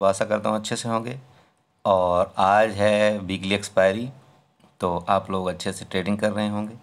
तो आशा करता हूँ अच्छे से होंगे और आज है वीकली एक्सपायरी तो आप लोग अच्छे से ट्रेडिंग कर रहे होंगे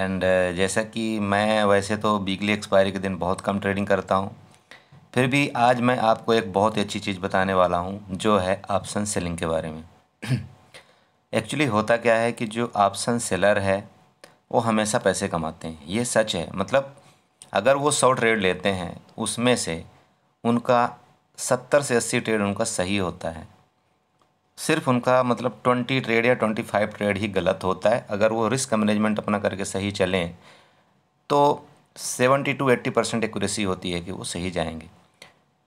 एंड जैसा कि मैं वैसे तो वीकली एक्सपायरी के दिन बहुत कम ट्रेडिंग करता हूँ फिर भी आज मैं आपको एक बहुत ही अच्छी चीज़ बताने वाला हूँ जो है ऑप्शन सेलिंग के बारे में एक्चुअली होता क्या है कि जो ऑप्शन सेलर है वो हमेशा पैसे कमाते हैं ये सच है मतलब अगर वो सौ ट्रेड लेते हैं उसमें से उनका सत्तर से अस्सी ट्रेड उनका सही होता है सिर्फ उनका मतलब ट्वेंटी ट्रेड या ट्वेंटी फाइव ट्रेड ही गलत होता है अगर वो रिस्क मैनेजमेंट अपना करके सही चलें तो seventy two eighty percent accuracy होती है कि वो सही जाएंगे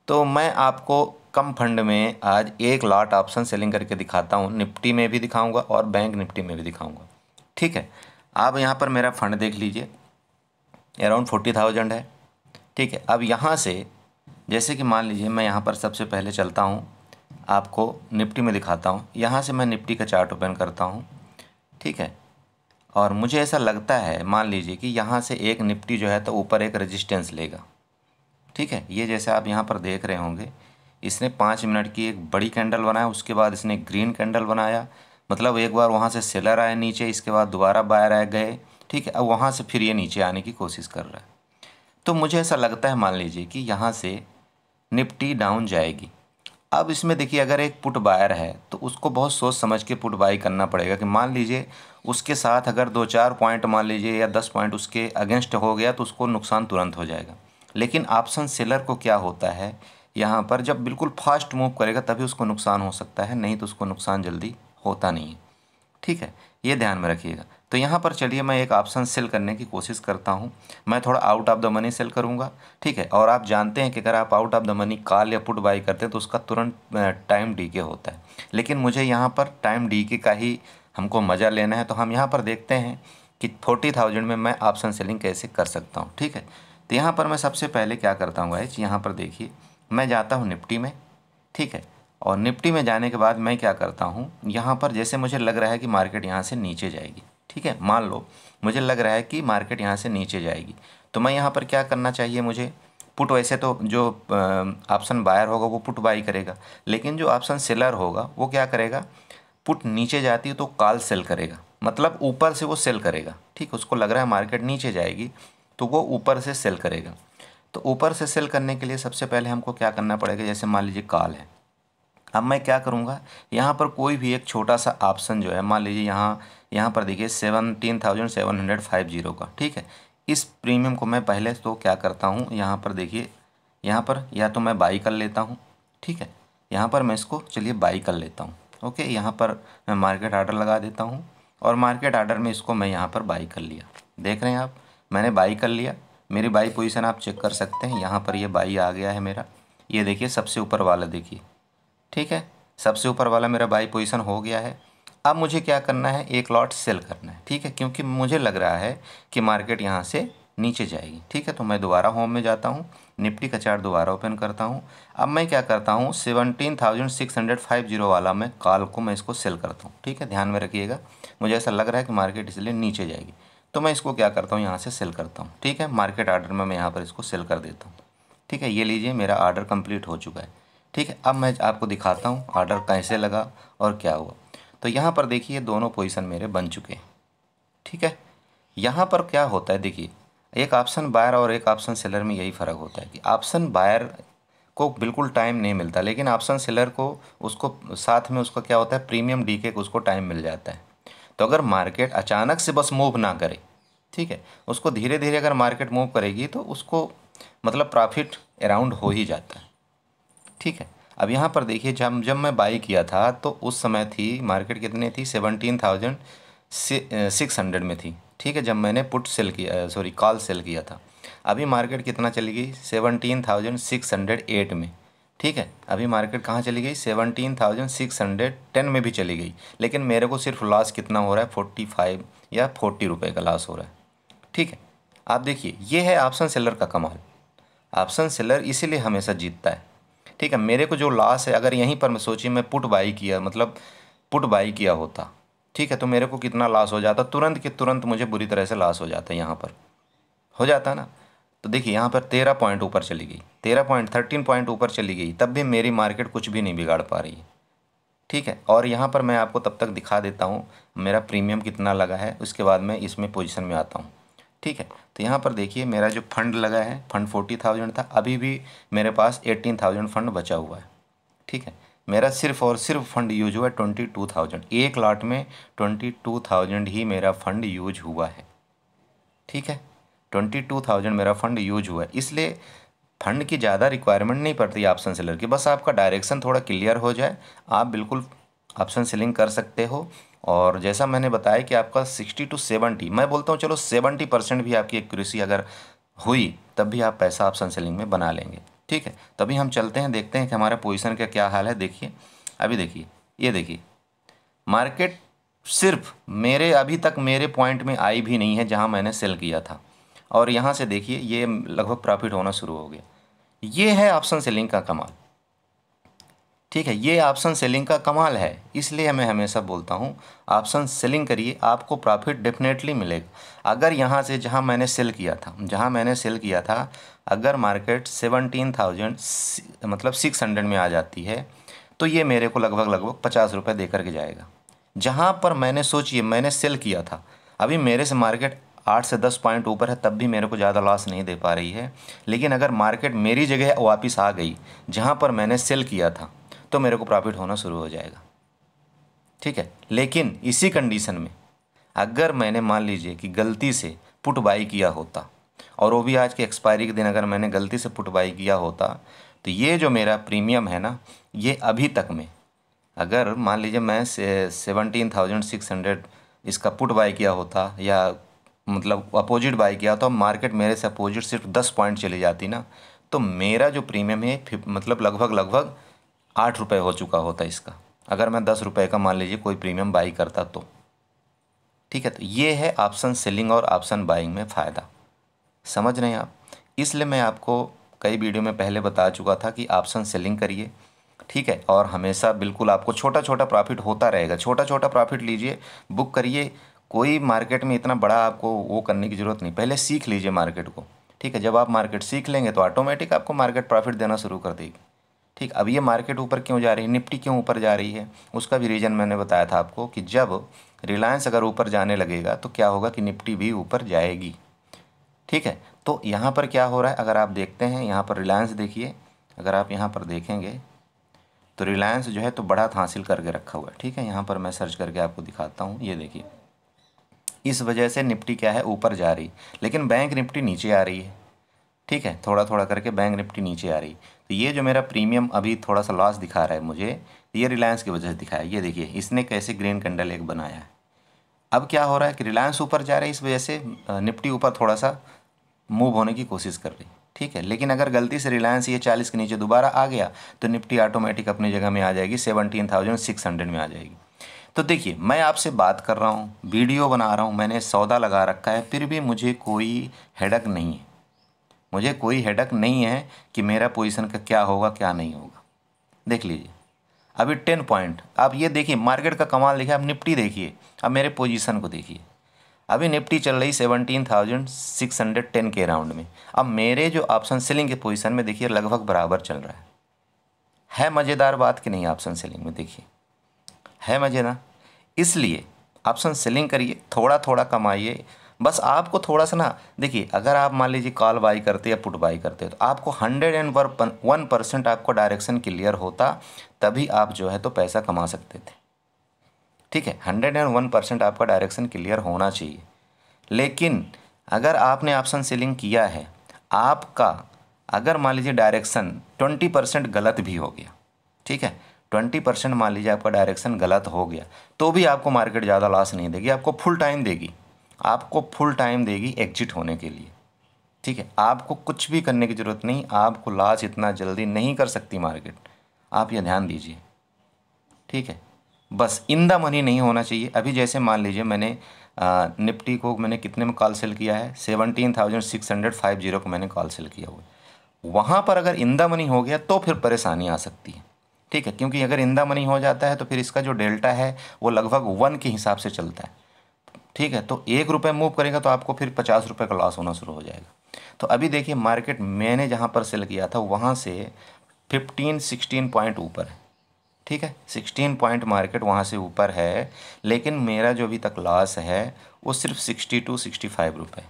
तो मैं आपको कम फंड में आज एक लाट ऑप्शन सेलिंग करके दिखाता हूँ निफ्टी में भी दिखाऊंगा और बैंक निफ्टी में भी दिखाऊंगा ठीक है आप यहाँ पर मेरा फंड देख लीजिए अराउंड फोर्टी थाउजेंड है ठीक है अब यहाँ से जैसे कि मान लीजिए मैं यहाँ पर सबसे पहले चलता हूँ आपको निफ्टी में दिखाता हूँ यहाँ से मैं निफ्टी का चार्ट ओपन करता हूँ ठीक है और मुझे ऐसा लगता है मान लीजिए कि यहाँ से एक निफ्टी जो है तो ऊपर एक रेजिस्टेंस लेगा ठीक है ये जैसे आप यहाँ पर देख रहे होंगे इसने पाँच मिनट की एक बड़ी कैंडल बनाया उसके बाद इसने ग्रीन कैंडल बनाया मतलब एक बार वहाँ से सेलर आए नीचे इसके बाद दोबारा बायर आए गए ठीक है अब वहाँ से फिर ये नीचे आने की कोशिश कर रहा है तो मुझे ऐसा लगता है मान लीजिए कि यहाँ से निपटी डाउन जाएगी अब इसमें देखिए अगर एक पुट बायर है तो उसको बहुत सोच समझ के पुट बाई करना पड़ेगा कि मान लीजिए उसके साथ अगर दो चार पॉइंट मान लीजिए या दस पॉइंट उसके अगेंस्ट हो गया तो उसको नुकसान तुरंत हो जाएगा लेकिन ऑप्शन सेलर को क्या होता है यहाँ पर जब बिल्कुल फास्ट मूव करेगा तभी उसको नुकसान हो सकता है नहीं तो उसको नुकसान जल्दी होता नहीं है ठीक है ये ध्यान में रखिएगा तो यहाँ पर चलिए मैं एक ऑप्शन सेल करने की कोशिश करता हूँ मैं थोड़ा out of the money sell करूँगा ठीक है और आप जानते हैं कि अगर आप out of the money call या पुट बाई करते हैं तो उसका तुरंत टाइम डी के होता है लेकिन मुझे यहाँ पर टाइम डी के का ही हमको मज़ा लेना है तो हम यहाँ पर देखते हैं कि फोर्टी थाउजेंड में मैं ऑप्शन सेलिंग कैसे कर सकता हूँ ठीक है तो यहाँ पर मैं सबसे पहले क्या करता हूँ गाइज यहाँ पर देखिए मैं जाता हूँ निफ्टी में ठीक है और निफ्टी में जाने के बाद मैं क्या करता हूँ यहाँ पर जैसे मुझे लग रहा है कि मार्केट यहाँ से नीचे जाएगी ठीक है मान लो मुझे लग रहा है कि मार्केट यहाँ से नीचे जाएगी तो मैं यहाँ पर क्या करना चाहिए मुझे पुट वैसे तो जो ऑप्शन बायर होगा वो पुट बाई करेगा लेकिन जो ऑप्शन सेलर होगा वो क्या करेगा पुट नीचे जाती है तो कॉल सेल करेगा मतलब ऊपर से वो सेल करेगा ठीक उसको लग रहा है मार्केट नीचे जाएगी तो वो ऊपर से सेल करेगा तो ऊपर से सेल करने के लिए सबसे पहले हमको क्या करना पड़ेगा जैसे मान लीजिए कॉल है अब मैं क्या करूँगा यहाँ पर कोई भी एक छोटा सा ऑप्शन जो है मान लीजिए यहाँ यहाँ पर देखिए seventeen thousand seven hundred five zero का ठीक है इस प्रीमियम को मैं पहले तो क्या करता हूँ यहाँ पर देखिए यहाँ पर या तो मैं बाई कर लेता हूँ ठीक है यहाँ पर मैं इसको चलिए बाई कर लेता हूँ ओके यहाँ पर मैं मार्केट आर्डर लगा देता हूँ और मार्केट आर्डर में इसको मैं यहाँ पर बाई कर लिया देख रहे हैं आप मैंने बाई कर लिया मेरी बाई पोजिशन आप चेक कर सकते हैं यहाँ पर ये यह बाई आ गया है मेरा ये देखिए सबसे ऊपर वाला देखिए ठीक है सबसे ऊपर वाला मेरा बाई पोजिशन हो गया है अब मुझे क्या करना है एक लॉट सेल करना है ठीक है क्योंकि मुझे लग रहा है कि मार्केट यहाँ से नीचे जाएगी ठीक है तो मैं दोबारा होम में जाता हूँ निफ्टी का चार्ट दोबारा ओपन करता हूँ अब मैं क्या करता हूँ seventeen thousand six hundred five zero वाला मैं कॉल को मैं इसको सेल करता हूँ ठीक है ध्यान में रखिएगा मुझे ऐसा लग रहा है कि मार्केट इसलिए नीचे जाएगी तो मैं इसको क्या करता हूँ यहाँ से सेल करता हूँ ठीक है मार्केट आर्डर में मैं यहाँ पर इसको सेल कर देता हूँ ठीक है ये लीजिए मेरा आर्डर कम्प्लीट हो चुका है ठीक है अब मैं आपको दिखाता हूँ ऑर्डर कैसे लगा और क्या हुआ तो यहाँ पर देखिए दोनों पोजीशन मेरे बन चुके हैं ठीक है यहाँ पर क्या होता है देखिए एक ऑप्शन बायर और एक ऑप्शन सेलर में यही फ़र्क होता है कि ऑप्शन बायर को बिल्कुल टाइम नहीं मिलता लेकिन ऑप्शन सेलर को उसको साथ में उसका क्या होता है प्रीमियम डी के उसको टाइम मिल जाता है तो अगर मार्केट अचानक से बस मूव ना करे ठीक है उसको धीरे धीरे अगर मार्केट मूव करेगी तो उसको मतलब प्रॉफिट अराउंड हो ही जाता है ठीक है अब यहाँ पर देखिए जब जब मैं बाई किया था तो उस समय थी मार्केट कितनी थी सेवनटीन थाउजेंड सिक्स हंड्रेड में थी ठीक है जब मैंने पुट सेल किया सॉरी कॉल सेल किया था अभी मार्केट कितना चली गई seventeen thousand six hundred eight में ठीक है अभी मार्केट कहाँ चली गई seventeen thousand six hundred ten में भी चली गई लेकिन मेरे को सिर्फ लॉस कितना हो रहा है फोर्टी फाइव या फोर्टी रुपये का लॉस हो रहा है ठीक है आप देखिए ये है ऑप्शन सेलर का कमाल ऑप्शन सेलर इसीलिए हमेशा जीतता है ठीक है मेरे को जो लॉस है अगर यहीं पर मैं सोची मैं पुट बाई किया मतलब पुट बाई किया होता ठीक है तो मेरे को कितना लॉस हो जाता तुरंत के तुरंत मुझे बुरी तरह से लॉस हो जाता यहाँ पर हो जाता ना तो देखिए यहाँ पर तेरह पॉइंट ऊपर चली गई तेरह पॉइंट थर्टीन पॉइंट ऊपर चली गई तब भी मेरी मार्केट कुछ भी नहीं बिगाड़ पा रही है ठीक है और यहाँ पर मैं आपको तब तक दिखा देता हूँ मेरा प्रीमियम कितना लगा है उसके बाद मैं इसमें पोजिशन में आता हूँ ठीक है तो यहाँ पर देखिए मेरा जो फंड लगा है फंड फोर्टी थाउजेंड था अभी भी मेरे पास एटीन थाउजेंड फंड बचा हुआ है ठीक है मेरा सिर्फ और सिर्फ फंड यूज हुआ है ट्वेंटी टू थाउजेंड एक लाट में ट्वेंटी टू थाउजेंड ही मेरा फंड यूज हुआ है ठीक है ट्वेंटी टू थाउजेंड मेरा फंड यूज हुआ है इसलिए फंड की ज़्यादा रिक्वायरमेंट नहीं पड़ती ऑप्शन सेलर की बस आपका डायरेक्शन थोड़ा क्लियर हो जाए आप बिल्कुल ऑप्शन सेलिंग कर सकते हो और जैसा मैंने बताया कि आपका सिक्सटी टू सेवेंटी मैं बोलता हूँ चलो सेवेंटी परसेंट भी आपकी एक्यूरेसी अगर हुई तब भी आप पैसा ऑप्शन सेलिंग में बना लेंगे ठीक है तभी हम चलते हैं देखते हैं कि हमारा पोजिशन का क्या हाल है देखिए अभी देखिए ये देखिए मार्केट सिर्फ मेरे अभी तक मेरे पॉइंट में आई भी नहीं है जहाँ मैंने सेल किया था और यहाँ से देखिए ये लगभग प्रॉफिट होना शुरू हो गया ये है ऑप्शन सेलिंग का कमाल ठीक है ये ऑप्शन सेलिंग का कमाल है इसलिए मैं हमेशा बोलता हूँ ऑप्शन सेलिंग करिए आपको प्रॉफिट डेफिनेटली मिलेगा अगर यहाँ से जहाँ मैंने सेल किया था जहाँ मैंने सेल किया था अगर मार्केट सेवनटीन थाउजेंड मतलब सिक्स हंड्रेड में आ जाती है तो ये मेरे को लगभग लगभग पचास रुपये दे करके जाएगा जहाँ पर मैंने सोचिए मैंने सेल किया था अभी मेरे से मार्केट आठ से दस पॉइंट ऊपर है तब भी मेरे को ज़्यादा लॉस नहीं दे पा रही है लेकिन अगर मार्केट मेरी जगह वापस आ गई जहाँ पर मैंने सेल किया था तो मेरे को प्रॉफिट होना शुरू हो जाएगा ठीक है लेकिन इसी कंडीशन में अगर मैंने मान लीजिए कि गलती से पुट बाई किया होता और वो भी आज के एक्सपायरी के दिन अगर मैंने गलती से पुट बाई किया होता तो ये जो मेरा प्रीमियम है ना ये अभी तक में अगर मान लीजिए मैं सेवनटीन थाउजेंड सिक्स हंड्रेड इसका पुट बाई किया होता या मतलब अपोजिट बाई किया होता मार्केट मेरे से अपोजिट सिर्फ दस पॉइंट चली जाती ना तो मेरा जो प्रीमियम है मतलब लगभग लगभग आठ रुपये हो चुका होता इसका अगर मैं दस रुपये का मान लीजिए कोई प्रीमियम बाई करता तो ठीक है तो ये है ऑप्शन सेलिंग और ऑप्शन बाइंग में फ़ायदा समझ रहे हैं आप इसलिए मैं आपको कई वीडियो में पहले बता चुका था कि ऑप्शन सेलिंग करिए ठीक है और हमेशा बिल्कुल आपको छोटा छोटा प्रॉफिट होता रहेगा छोटा छोटा प्रॉफिट लीजिए बुक करिए कोई मार्केट में इतना बड़ा आपको वो करने की ज़रूरत नहीं पहले सीख लीजिए मार्केट को ठीक है जब आप मार्केट सीख लेंगे तो ऑटोमेटिक आपको मार्केट प्रॉफिट देना शुरू कर देगी ठीक अब ये मार्केट ऊपर क्यों जा रही है निफ्टी क्यों ऊपर जा रही है उसका भी रीज़न मैंने बताया था आपको कि जब रिलायंस अगर ऊपर जाने लगेगा तो क्या होगा कि निफ्टी भी ऊपर जाएगी ठीक है तो यहाँ पर क्या हो रहा है अगर आप देखते हैं यहाँ पर रिलायंस देखिए अगर आप यहाँ पर देखेंगे तो रिलायंस जो है तो बढ़त हासिल करके रखा हुआ है ठीक है यहाँ पर मैं सर्च करके आपको दिखाता हूँ ये देखिए इस वजह से निफ्टी क्या है ऊपर जा रही लेकिन बैंक निफ्टी नीचे आ रही है ठीक है थोड़ा थोड़ा करके बैंक निफ्टी नीचे आ रही तो ये जो मेरा प्रीमियम अभी थोड़ा सा लॉस दिखा रहा है मुझे ये रिलायंस की वजह से दिखाया ये देखिए इसने कैसे ग्रीन कैंडल एक बनाया है अब क्या हो रहा है कि रिलायंस ऊपर जा रही है इस वजह से निफ्टी ऊपर थोड़ा सा मूव होने की कोशिश कर रही ठीक है लेकिन अगर गलती से रिलायंस ये चालीस के नीचे दोबारा आ गया तो निफ्टी ऑटोमेटिक अपनी जगह में आ जाएगी सेवनटीन थाउजेंड सिक्स हंड्रेड में आ जाएगी तो देखिए मैं आपसे बात कर रहा हूँ वीडियो बना रहा हूँ मैंने सौदा लगा रखा है फिर भी मुझे कोई हेडक नहीं है मुझे कोई हेडक नहीं है कि मेरा पोजीशन का क्या होगा क्या नहीं होगा देख लीजिए अभी टेन पॉइंट आप ये देखिए मार्केट का कमाल देखिए आप निफ्टी देखिए अब मेरे पोजीशन को देखिए अभी निफ्टी चल रही seventeen thousand six hundred ten के राउंड में अब मेरे जो ऑप्शन सेलिंग के पोजीशन में देखिए लगभग बराबर चल रहा है है मज़ेदार बात कि नहीं ऑप्शन सेलिंग में देखिए है मज़ेदार इसलिए ऑप्शन सेलिंग करिए थोड़ा थोड़ा कमाइए बस आपको थोड़ा सा ना देखिए अगर आप मान लीजिए कॉल बाई करते या पुट बाई करते तो आपको हंड्रेड एंड वन परसेंट आपको डायरेक्शन क्लियर होता तभी आप जो है तो पैसा कमा सकते थे ठीक है हंड्रेड एंड वन परसेंट आपका डायरेक्शन क्लियर होना चाहिए लेकिन अगर आपने ऑप्शन सेलिंग किया है आपका अगर मान लीजिए डायरेक्शन ट्वेंटी परसेंट गलत भी हो गया ठीक है ट्वेंटी परसेंट मान लीजिए आपका डायरेक्शन गलत हो गया तो भी आपको मार्केट ज़्यादा लॉस नहीं देगी आपको फुल टाइम देगी आपको फुल टाइम देगी एग्जिट होने के लिए ठीक है आपको कुछ भी करने की ज़रूरत नहीं आपको लाश इतना जल्दी नहीं कर सकती मार्केट आप ये ध्यान दीजिए ठीक है बस इन द मनी नहीं होना चाहिए अभी जैसे मान लीजिए मैंने आ, निप्टी को मैंने कितने में कॉल सेल किया है seventeen thousand six hundred five zero को मैंने कॉल सेल किया हुआ वहाँ पर अगर इन द मनी हो गया तो फिर परेशानी आ सकती है ठीक है क्योंकि अगर इन द मनी हो जाता है तो फिर इसका जो डेल्टा है वो लगभग वन के हिसाब से चलता है ठीक है तो एक रुपये मूव करेगा तो आपको फिर पचास रुपये का लॉस होना शुरू हो जाएगा तो अभी देखिए मार्केट मैंने जहाँ पर सेल किया था वहाँ से फिफ्टीन सिक्सटीन पॉइंट ऊपर है ठीक है सिक्सटीन पॉइंट मार्केट वहाँ से ऊपर है लेकिन मेरा जो अभी तक लॉस है वो सिर्फ सिक्सटी टू सिक्सटी फाइव रुपये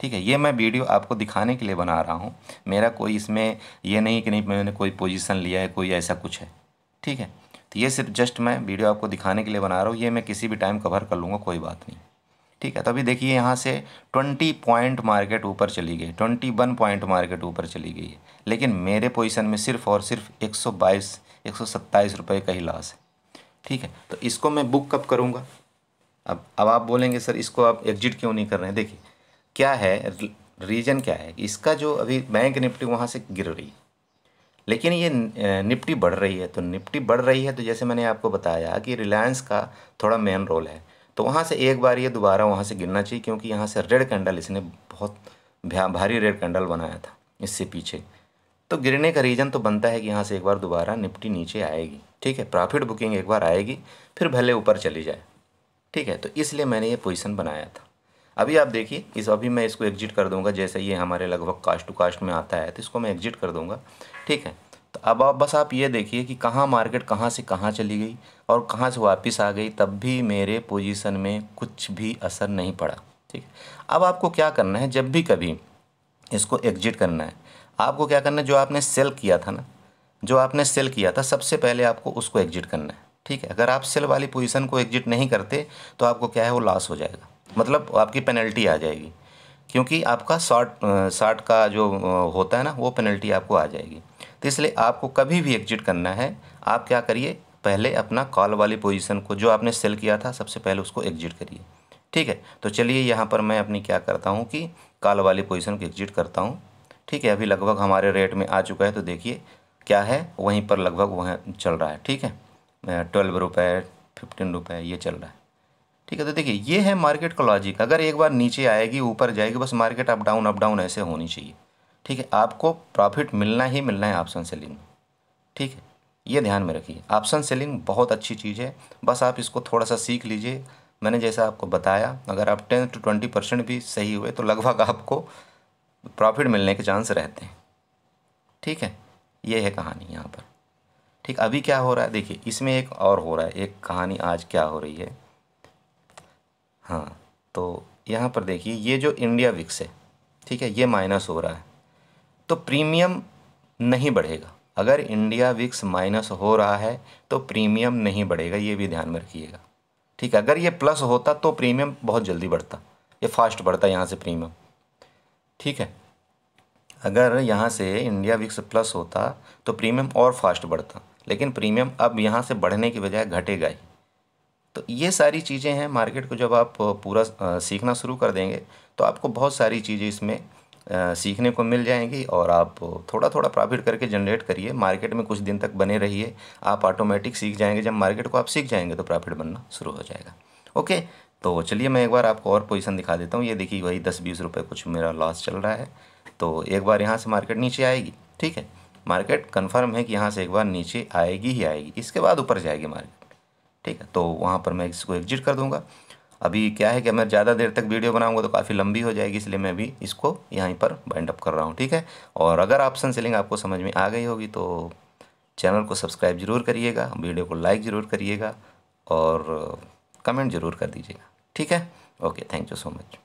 ठीक है ये मैं वीडियो आपको दिखाने के लिए बना रहा हूँ मेरा कोई इसमें ये नहीं कि नहीं मैंने कोई पोजिशन लिया है कोई ऐसा कुछ है ठीक है तो ये सिर्फ जस्ट मैं वीडियो आपको दिखाने के लिए बना रहा हूँ ये मैं किसी भी टाइम कवर कर लूँगा कोई बात नहीं ठीक है तो अभी देखिए यहाँ से ट्वेंटी पॉइंट मार्केट ऊपर चली गई ट्वेंटी वन पॉइंट मार्केट ऊपर चली गई है लेकिन मेरे पोजीशन में सिर्फ और सिर्फ एक सौ बाईस एक सौ सत्ताईस रुपये का ही लॉस है ठीक है तो इसको मैं बुक कब करूँगा अब अब आप बोलेंगे सर इसको आप एग्जिट क्यों नहीं कर रहे हैं देखिए क्या है रीज़न क्या है इसका जो अभी बैंक निफ्टी वहाँ से गिर रही है लेकिन ये निपटी बढ़ रही है तो निपटी बढ़ रही है तो जैसे मैंने आपको बताया कि रिलायंस का थोड़ा मेन रोल है तो वहाँ से एक बार ये दोबारा वहाँ से गिरना चाहिए क्योंकि यहाँ से रेड कैंडल इसने बहुत भारी रेड कैंडल बनाया था इससे पीछे तो गिरने का रीज़न तो बनता है कि यहाँ से एक बार दोबारा निपटी नीचे आएगी ठीक है प्रॉफिट बुकिंग एक बार आएगी फिर भले ऊपर चली जाए ठीक है तो इसलिए मैंने ये पोजिशन बनाया था अभी आप देखिए इस अभी मैं इसको एग्जिट कर दूंगा जैसे ये हमारे लगभग कास्ट टू कास्ट में आता है तो इसको मैं एग्जिट कर दूंगा ठीक है तो अब आप बस आप ये देखिए कि कहाँ मार्केट कहाँ से कहाँ चली गई और कहाँ से वापस आ गई तब भी मेरे पोजीशन में कुछ भी असर नहीं पड़ा ठीक अब आपको क्या करना है जब भी कभी इसको एग्जिट करना है आपको क्या करना है जो आपने सेल किया था ना जो आपने सेल किया था सबसे पहले आपको उसको एग्जिट करना है ठीक है अगर आप सेल वाली पोजीशन को एग्जिट नहीं करते तो आपको क्या है वो लॉस हो जाएगा मतलब आपकी पेनल्टी आ जाएगी क्योंकि आपका शॉर्ट शॉर्ट का जो होता है ना वो पेनल्टी आपको आ जाएगी तो इसलिए आपको कभी भी एग्जिट करना है आप क्या करिए पहले अपना कॉल वाली पोजीशन को जो आपने सेल किया था सबसे पहले उसको एग्जिट करिए ठीक है तो चलिए यहाँ पर मैं अपनी क्या करता हूँ कि कॉल वाली पोजीशन को एग्जिट करता हूँ ठीक है अभी लगभग हमारे रेट में आ चुका है तो देखिए क्या है वहीं पर लगभग वह चल रहा है ठीक है ट्वेल्व रुपये फिफ्टीन रुपये ये चल रहा है ठीक है तो देखिए ये है मार्केट का लॉजिक अगर एक बार नीचे आएगी ऊपर जाएगी बस market up down up down ऐसे होनी चाहिए ठीक है आपको प्रॉफिट मिलना ही मिलना है ऑप्शन सेलिंग ठीक है ये ध्यान में रखिए ऑप्शन सेलिंग बहुत अच्छी चीज़ है बस आप इसको थोड़ा सा सीख लीजिए मैंने जैसा आपको बताया अगर आप टेन टू ट्वेंटी परसेंट भी सही हुए तो लगभग आपको प्रॉफिट मिलने के चांस रहते हैं ठीक है ये है कहानी यहाँ पर ठीक अभी क्या हो रहा है देखिए इसमें एक और हो रहा है एक कहानी आज क्या हो रही है हाँ तो यहाँ पर देखिए ये जो इंडिया विक्स है ठीक है ये माइनस हो रहा है तो प्रीमियम नहीं बढ़ेगा अगर इंडिया विक्स माइनस हो रहा है तो प्रीमियम नहीं बढ़ेगा ये भी ध्यान में रखिएगा ठीक है अगर ये प्लस होता तो प्रीमियम बहुत जल्दी बढ़ता ये फास्ट बढ़ता यहाँ से प्रीमियम ठीक है अगर यहाँ से इंडिया विक्स प्लस होता तो प्रीमियम और फास्ट बढ़ता लेकिन प्रीमियम अब यहाँ से बढ़ने की बजाय घटेगा ही तो ये सारी चीज़ें हैं मार्केट को जब आप पूरा सीखना शुरू कर देंगे तो आपको बहुत सारी चीज़ें इसमें सीखने को मिल जाएंगी और आप थोड़ा थोड़ा प्रॉफिट करके जनरेट करिए मार्केट में कुछ दिन तक बने रहिए आप ऑटोमेटिक सीख जाएंगे जब मार्केट को आप सीख जाएंगे तो प्रॉफिट बनना शुरू हो जाएगा ओके तो चलिए मैं एक बार आपको और पोजीशन दिखा देता हूँ ये देखिए वही दस बीस रुपये कुछ मेरा लॉस चल रहा है तो एक बार यहाँ से मार्केट नीचे आएगी ठीक है मार्केट कन्फर्म है कि यहाँ से एक बार नीचे आएगी ही आएगी इसके बाद ऊपर जाएगी मार्केट ठीक है तो वहाँ पर मैं इसको एग्जिट कर दूँगा अभी क्या है कि मैं ज़्यादा देर तक वीडियो बनाऊंगा तो काफ़ी लंबी हो जाएगी इसलिए मैं भी इसको यहीं पर बाइंड अप कर रहा हूँ ठीक है और अगर ऑप्शन सेलिंग आपको समझ में आ गई होगी तो चैनल को सब्सक्राइब ज़रूर करिएगा वीडियो को लाइक ज़रूर करिएगा और कमेंट ज़रूर कर दीजिएगा ठीक है okay thank you so much